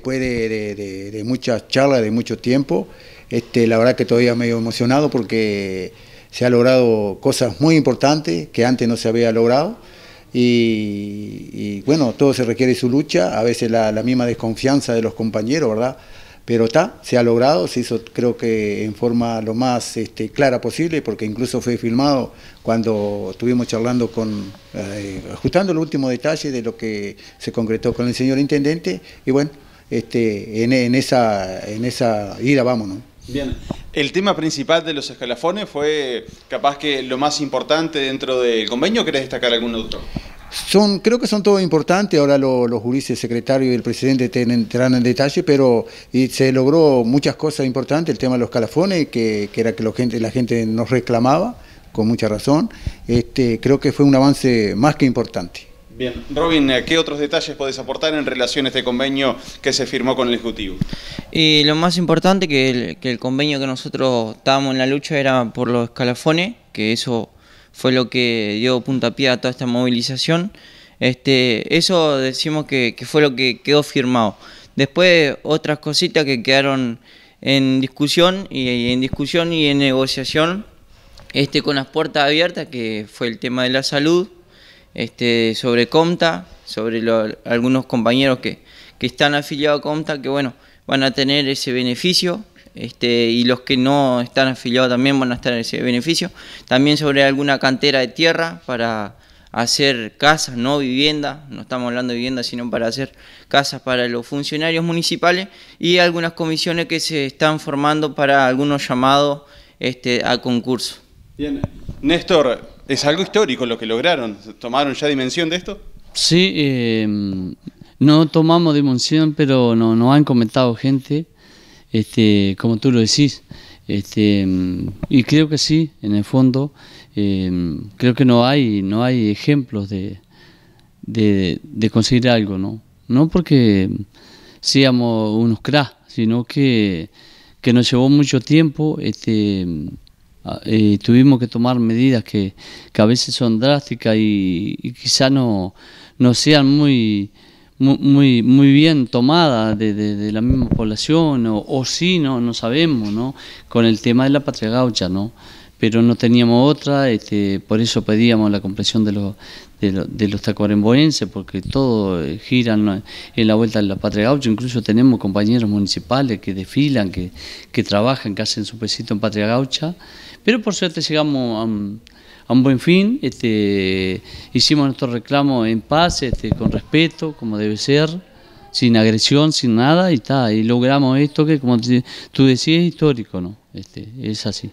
después de, muchas charlas, de mucho tiempo, este, la verdad que todavía medio emocionado porque se ha logrado cosas muy importantes que antes no se había logrado. Y, bueno, todo se requiere su lucha, a veces la, misma desconfianza de los compañeros, ¿verdad? pero está, se ha logrado, se hizo creo que en forma lo más este, clara posible, porque incluso fue filmado cuando estuvimos charlando con, eh, ajustando el último detalle de lo que se concretó con el señor intendente, y bueno, este, en, esa, en esa ida vamos, Bien. El tema principal de los escalafones fue capaz que lo más importante dentro del convenio, ¿querés destacar algún otro? Son, creo que son todos importantes, ahora los juristas, el secretario y el presidente entrarán en detalle, pero y se logró muchas cosas importantes, el tema de los escalafones, que, era que la gente nos reclamaba, con mucha razón, este, creo que fue un avance más que importante. Bien, Robin, eh, ¿qué otros detalles puedes aportar en relación a este convenio que se firmó con el Ejecutivo? Y lo más importante que el, convenio que nosotros estábamos en la lucha era por los escalafones, que eso fue lo que dio puntapié a toda esta movilización. Este, eso decimos que, fue lo que quedó firmado. Después otras cositas que quedaron en discusión y, y en discusión y en negociación, este con las puertas abiertas, que fue el tema de la salud, este, sobre Comta, sobre algunos compañeros que, están afiliados a Comta, que bueno, van a tener ese beneficio. Este, y los que no están afiliados también van a estar en ese beneficio. También sobre alguna cantera de tierra para hacer casas, no vivienda, no estamos hablando de vivienda, sino para hacer casas para los funcionarios municipales y algunas comisiones que se están formando para algunos llamados este, a concurso. Bien. Néstor, es algo histórico lo que lograron. ¿Tomaron ya dimensión de esto? Sí, em, no tomamos dimensión, pero nos han comentado gente, este, como tú lo decís. Este, em, y creo que sí, en el fondo, em, creo que no hay, no hay ejemplos de, conseguir algo, ¿no? No porque seamos unos cracks, sino que, que nos llevó mucho tiempo este, Ah, tuvimos que tomar medidas que, a veces son drásticas y, quizás quizá no, sean muy, muy, bien tomadas de, la misma población, o, sí, no, no sabemos, Con el tema de la patria gaucha, ¿no? pero no teníamos otra, este, por eso pedíamos la comprensión de los, de, los, de porque todos eh, giran en la vuelta de la patria gaucha, incluso tenemos compañeros municipales que desfilan, que, trabajan, que hacen su pesito en patria gaucha, pero por suerte llegamos a un, buen fin, este, hicimos nuestro reclamo en paz, este, con respeto, como debe ser, sin agresión, sin nada, y, está, y logramos esto que, como tú decías, es histórico, ¿no? Este, es así.